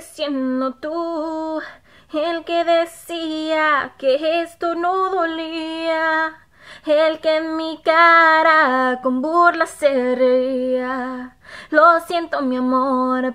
siendo tú el que decía que esto no dolía, el que en mi cara con burla se reía. Lo siento, mi amor.